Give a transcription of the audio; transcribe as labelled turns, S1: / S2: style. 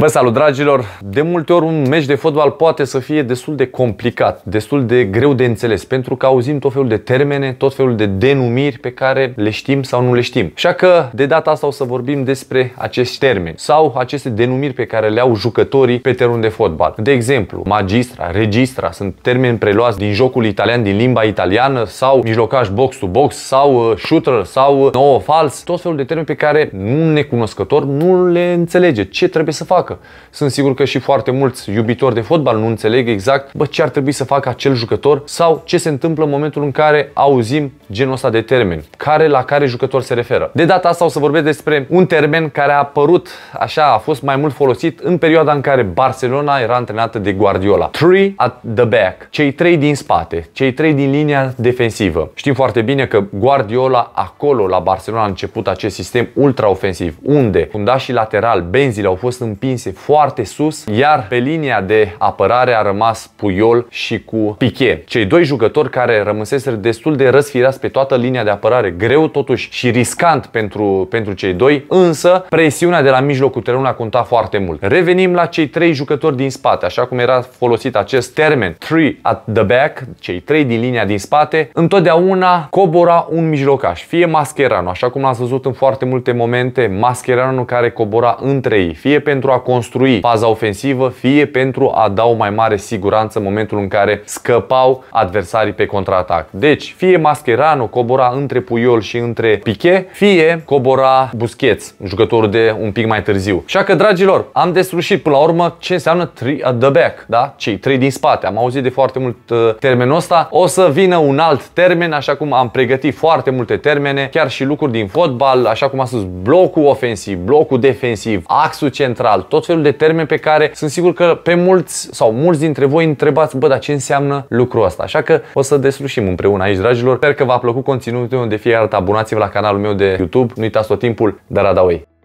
S1: Vă salut, dragilor! De multe ori un meci de fotbal poate să fie destul de complicat, destul de greu de înțeles, pentru că auzim tot felul de termene, tot felul de denumiri pe care le știm sau nu le știm. Așa că de data asta o să vorbim despre acești termeni sau aceste denumiri pe care le au jucătorii pe terenul de fotbal. De exemplu, magistra, registra sunt termeni preluați din jocul italian, din limba italiană sau mijlocaș box-to-box sau uh, shooter sau uh, nouă fals, tot felul de termeni pe care un necunoscător nu le înțelege. Ce trebuie să facă? facă. Sunt sigur că și foarte mulți iubitori de fotbal nu înțeleg exact bă, ce ar trebui să facă acel jucător sau ce se întâmplă în momentul în care auzim genul ăsta de termeni, care la care jucător se referă. De data asta o să vorbesc despre un termen care a apărut, așa, a fost mai mult folosit în perioada în care Barcelona era antrenată de Guardiola. Three at the back, cei trei din spate, cei trei din linia defensivă. Știm foarte bine că Guardiola acolo la Barcelona a început acest sistem ultra ofensiv, unde fundașii lateral, benzile au fost împinși întinse foarte sus, iar pe linia de apărare a rămas puiol și cu Piqué. Cei doi jucători care rămăseseră destul de răsfirați pe toată linia de apărare, greu totuși și riscant pentru, pentru cei doi, însă presiunea de la mijlocul terenului a contat foarte mult. Revenim la cei trei jucători din spate, așa cum era folosit acest termen, three at the back, cei trei din linia din spate, întotdeauna cobora un mijlocaș, fie Mascherano, așa cum l-ați văzut în foarte multe momente, Mascherano care cobora între ei, fie pentru a construi faza ofensivă, fie pentru a da o mai mare siguranță în momentul în care scăpau adversarii pe contraatac. Deci, fie Mascherano cobora între Puiol și între Piche, fie cobora Busquets, jucătorul de un pic mai târziu. Așa că, dragilor, am deslușit până la urmă ce înseamnă three at the back, da? Cei trei din spate. Am auzit de foarte mult uh, termenul ăsta. O să vină un alt termen, așa cum am pregătit foarte multe termene, chiar și lucruri din fotbal, așa cum am spus, blocul ofensiv, blocul defensiv, axul central, tot tot felul de termeni pe care sunt sigur că pe mulți sau mulți dintre voi întrebați, bă, dar ce înseamnă lucrul ăsta? Așa că o să deslușim împreună aici, dragilor. Sper că v-a plăcut conținutul de fiecare dată. Abonați-vă la canalul meu de YouTube. Nu uitați tot timpul, dar adaui.